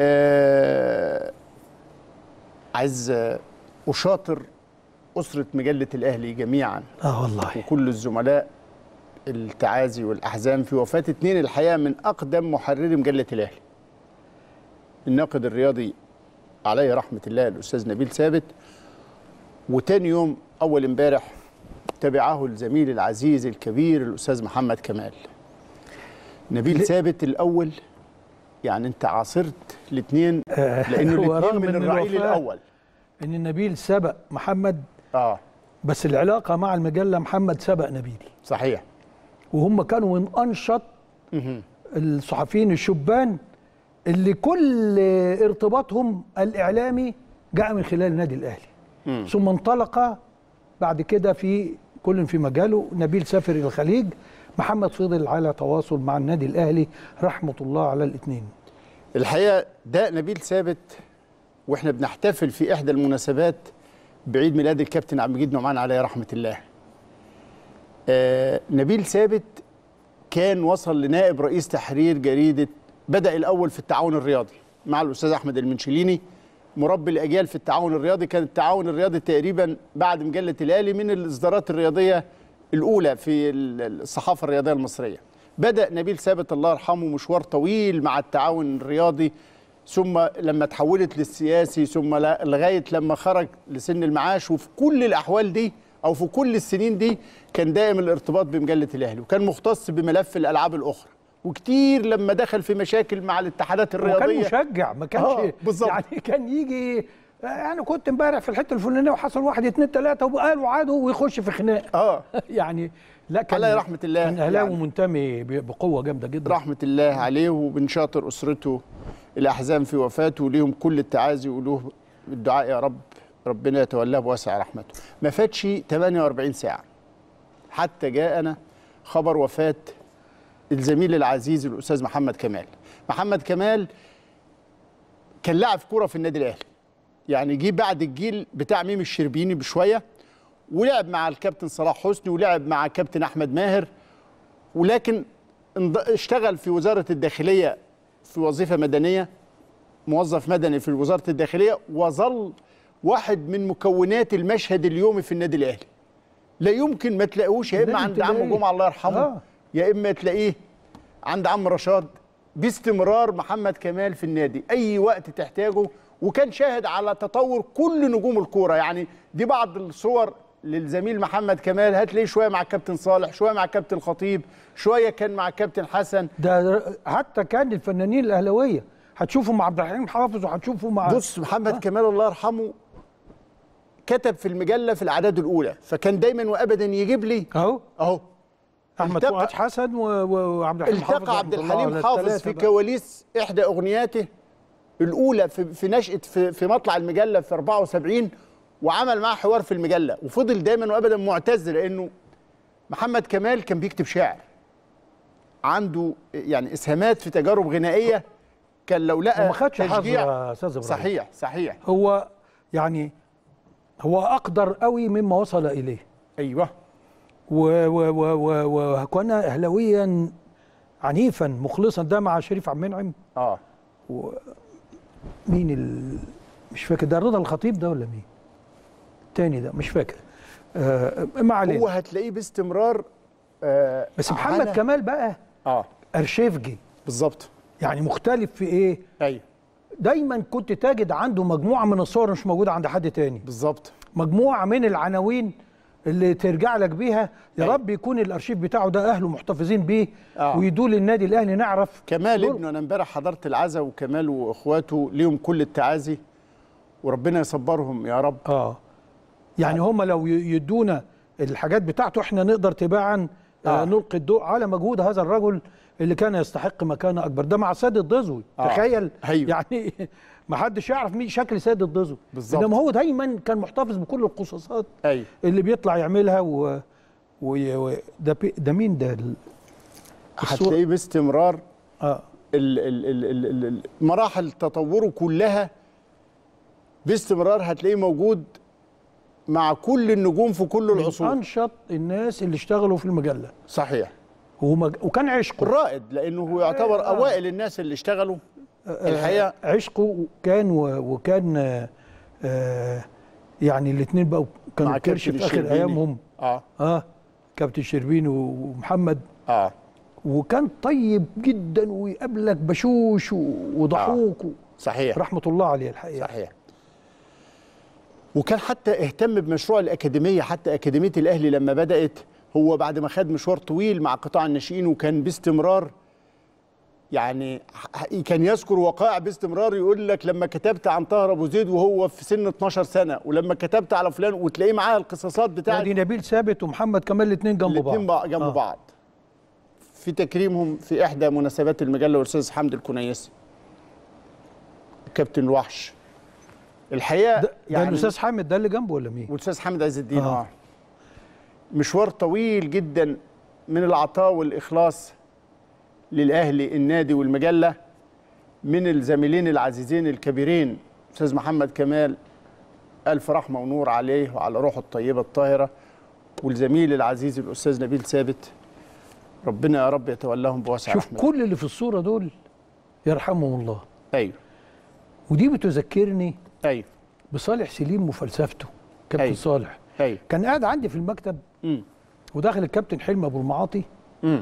آه عايز آه، اشاطر اسره مجله الاهلي جميعا اه والله وكل الزملاء التعازي والاحزان في وفاه اثنين الحياه من اقدم محرري مجله الاهلي الناقد الرياضي عليه رحمه الله الاستاذ نبيل ثابت وتاني يوم اول امبارح تبعه الزميل العزيز الكبير الاستاذ محمد كمال نبيل ثابت الاول يعني انت عاصرت الاثنين آه، لانه الاثنين من الرعيل الاول ان نبيل سبق محمد اه بس العلاقه مع المجله محمد سبق نبيل صحيح وهم كانوا من انشط الصحفيين الشبان اللي كل ارتباطهم الاعلامي جاء من خلال النادي الاهلي مم. ثم انطلق بعد كده في كل في مجاله نبيل سافر الى الخليج محمد فضل على تواصل مع النادي الاهلي رحمه الله على الاثنين الحقيقه ده نبيل ثابت واحنا بنحتفل في احدى المناسبات بعيد ميلاد الكابتن عبد المجيد نعمان عليه رحمه الله. آه نبيل ثابت كان وصل لنائب رئيس تحرير جريده بدا الاول في التعاون الرياضي مع الاستاذ احمد المنشليني مربي الاجيال في التعاون الرياضي كان التعاون الرياضي تقريبا بعد مجله الاهلي من الاصدارات الرياضيه الاولى في الصحافه الرياضيه المصريه. بدأ نبيل ثابت الله يرحمه مشوار طويل مع التعاون الرياضي ثم لما تحولت للسياسي ثم لغاية لما خرج لسن المعاش وفي كل الأحوال دي أو في كل السنين دي كان دائم الارتباط بمجلة الأهلي وكان مختص بملف الألعاب الأخرى وكتير لما دخل في مشاكل مع الاتحادات الرياضيه وكان مشجع ما كانش آه بالظبط يعني كان يجي يعني كنت امبارح في الحته الفلانيه وحصل واحد اثنين ثلاثه وقالوا عادوا ويخش في خناقه اه يعني لا كان عليه رحمه الله كان اهلاوي يعني منتمي بقوه جامده جدا رحمه الله عليه وبنشاطر اسرته الاحزان في وفاته ليهم كل التعازي وله الدعاء يا رب ربنا يتولاه بواسع رحمته ما فاتش 48 ساعه حتى جاءنا خبر وفاه الزميل العزيز الاستاذ محمد كمال محمد كمال كان لاعب كوره في النادي الاهلي يعني جه بعد الجيل بتاع ميم الشربيني بشويه ولعب مع الكابتن صلاح حسني ولعب مع كابتن احمد ماهر ولكن اشتغل في وزاره الداخليه في وظيفه مدنيه موظف مدني في وزاره الداخليه وظل واحد من مكونات المشهد اليومي في النادي الاهلي لا يمكن ما تلاقوش يا اما عند عم جمعه الله يرحمه آه. يا اما تلاقيه عند عم رشاد باستمرار محمد كمال في النادي اي وقت تحتاجه وكان شاهد على تطور كل نجوم الكوره يعني دي بعض الصور للزميل محمد كمال هتلاقيه شويه مع الكابتن صالح شويه مع الكابتن خطيب شويه كان مع الكابتن حسن ده حتى كان الفنانين الاهلاويه هتشوفوا مع عبد الحليم حافظ وهتشوفوا مع بص محمد آه. كمال الله يرحمه كتب في المجله في الاعداد الاولى فكان دايما وابدا يجيب لي اهو اهو احمد فؤاد حسن وعبد الحليم حافظ التقى عبد الحليم حافظ في كواليس احدى اغنياته الاولى في, في نشاه في, في مطلع المجله في 74 وعمل معاه حوار في المجله وفضل دايما وابدا معتز لانه محمد كمال كان بيكتب شعر عنده يعني اسهامات في تجارب غنائيه كان لو لقى وما خدش تشجيع استاذ ابراهيم صحيح صحيح هو يعني هو اقدر قوي مما وصل اليه ايوه و و و وكان اهلاويا عنيفا مخلصا ده مع شريف عبد المنعم اه و... مين ال... مش فاكر ده رضا الخطيب ده ولا مين؟ التاني ده مش فاكر آه ما علينا هو هتلاقيه باستمرار آه بس محمد على... كمال بقى اه ارشيفجي بالظبط يعني مختلف في ايه؟ ايوه دايما كنت تجد عنده مجموعه من الصور مش موجوده عند حد تاني بالظبط مجموعه من العناوين اللي ترجع لك بيها يا أيوة. رب يكون الارشيف بتاعه ده اهله محتفظين بيه آه. ويدول النادي الاهلي نعرف كمال ابنه انا امبارح حضرت العزاء وكمال واخواته ليهم كل التعازي وربنا يصبرهم يا رب اه يعني هم لو يدونا الحاجات بتاعته احنا نقدر تباعا آه. آه. نلقي الضوء على مجهود هذا الرجل اللي كان يستحق مكانه اكبر ده مع سيد الدزوي آه. تخيل أيوه. يعني ما حدش يعرف مين شكل سيد الدزوي بالظبط انما هو دايما كان محتفظ بكل القصاصات أيوه. اللي بيطلع يعملها و, و... ده بي... ده مين ده ال... هتلاقيه باستمرار اه ال... ال... ال... ال... ال... مراحل تطوره كلها باستمرار هتلاقيه موجود مع كل النجوم في كل العصور انشط الناس اللي اشتغلوا في المجله صحيح ومج... وكان عشقه الرائد لانه هو يعتبر آه. اوائل الناس اللي اشتغلوا آه،, آه الحقيقه عشقه كان و... وكان آه يعني الاثنين بقوا كانوا كرش في اخر ايامهم اه اه كابتن شربين ومحمد اه وكان طيب جدا ويقابلك بشوش وضحوك آه. صحيح رحمه الله عليه الحقيقه صحيح وكان حتى اهتم بمشروع الأكاديمية حتى أكاديمية الأهلي لما بدأت هو بعد ما خد مشوار طويل مع قطاع الناشئين وكان باستمرار يعني كان يذكر وقائع باستمرار يقول لك لما كتبت عن طاهر ابو زيد وهو في سن 12 سنه ولما كتبت على فلان وتلاقيه معاه القصاصات بتاعت يعني نبيل ثابت ومحمد كمال الاثنين جنب بعض الاثنين جنب آه. بعض في تكريمهم في احدى مناسبات المجله والاستاذ حمد الكنيسي كابتن الوحش الحقيقه ده يعني الاستاذ حامد ده اللي جنبه ولا مين؟ الاستاذ حامد عز الدين آه. اه, مشوار طويل جدا من العطاء والاخلاص للاهلي النادي والمجله من الزميلين العزيزين الكبيرين استاذ محمد كمال الف رحمه ونور عليه وعلى روحه الطيبه الطاهره والزميل العزيز الاستاذ نبيل ثابت ربنا يا رب يتولاهم بواسع شوف رحمة. كل اللي في الصوره دول يرحمهم الله ايوه ودي بتذكرني ايوه بصالح سليم وفلسفته كابتن أيوه. صالح أيوه. كان قاعد عندي في المكتب م. وداخل الكابتن حلمي ابو المعاطي م.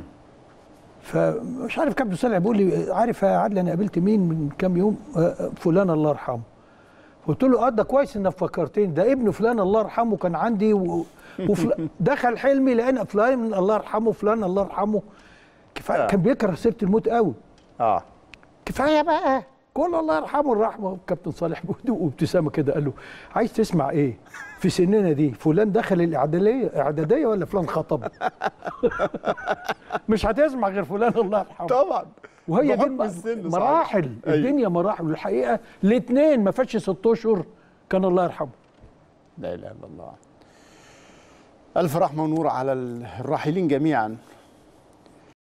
فمش عارف كابتن صالح بيقول لي عارف يا عادل انا قابلت مين من كام يوم آه، آه، فلان الله يرحمه قلت له اه ده كويس انك فكرتني ده ابن فلان الله يرحمه كان عندي و... وفل... دخل حلمي لقينا فلان الله يرحمه فلان الله يرحمه كفايه آه. كان بيكره سيره الموت قوي اه كفايه بقى كل الله يرحمه الرحمه كابتن صالح بهدوء وابتسامه كده قال له عايز تسمع ايه في سننا دي فلان دخل الاعداديه اعداديه ولا فلان خطب مش هتسمع غير فلان الله يرحمه طبعا وهي دي مراحل صحيح. أيوه. الدنيا مراحل والحقيقه الاثنين ما فاتش ست اشهر كان الله يرحمه لا اله الا الله الف رحمه ونور على الراحلين جميعا